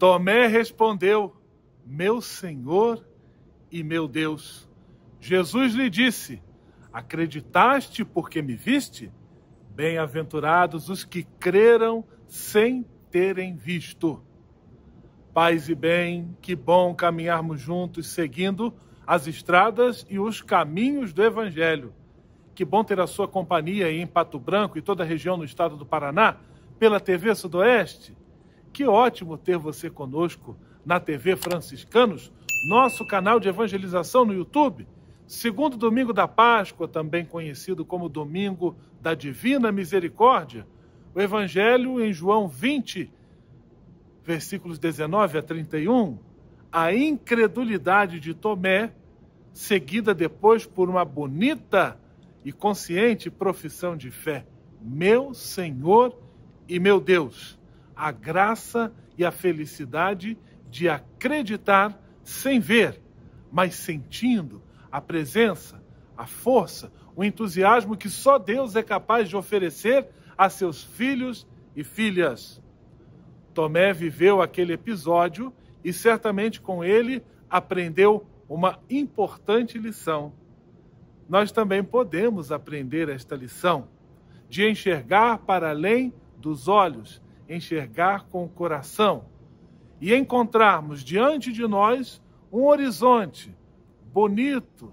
Tomé respondeu: Meu Senhor e meu Deus. Jesus lhe disse: Acreditaste porque me viste? Bem-aventurados os que creram sem terem visto. Paz e bem, que bom caminharmos juntos seguindo as estradas e os caminhos do Evangelho. Que bom ter a sua companhia aí em Pato Branco e toda a região no estado do Paraná, pela TV Sudoeste que ótimo ter você conosco na TV Franciscanos, nosso canal de evangelização no YouTube. Segundo domingo da Páscoa, também conhecido como Domingo da Divina Misericórdia, o Evangelho em João 20, versículos 19 a 31, a incredulidade de Tomé, seguida depois por uma bonita e consciente profissão de fé: Meu Senhor e meu Deus a graça e a felicidade de acreditar sem ver, mas sentindo a presença, a força, o entusiasmo que só Deus é capaz de oferecer a seus filhos e filhas. Tomé viveu aquele episódio e certamente com ele aprendeu uma importante lição. Nós também podemos aprender esta lição de enxergar para além dos olhos enxergar com o coração e encontrarmos diante de nós um horizonte bonito,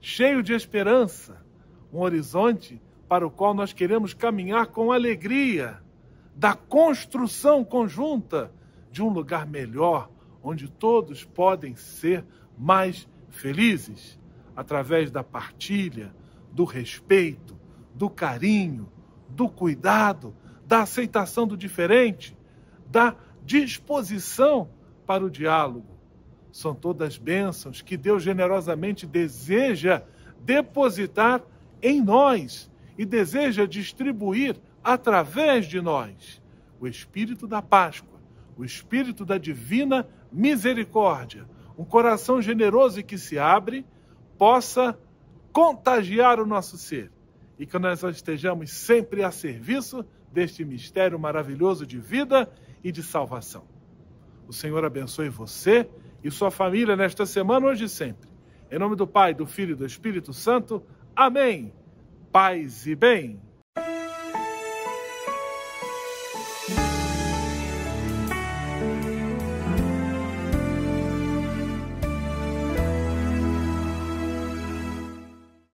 cheio de esperança, um horizonte para o qual nós queremos caminhar com alegria, da construção conjunta de um lugar melhor, onde todos podem ser mais felizes, através da partilha, do respeito, do carinho, do cuidado da aceitação do diferente, da disposição para o diálogo. São todas bênçãos que Deus generosamente deseja depositar em nós e deseja distribuir através de nós. O espírito da Páscoa, o espírito da divina misericórdia, um coração generoso e que se abre, possa contagiar o nosso ser e que nós estejamos sempre a serviço deste mistério maravilhoso de vida e de salvação. O Senhor abençoe você e sua família nesta semana, hoje e sempre. Em nome do Pai, do Filho e do Espírito Santo. Amém. Paz e bem.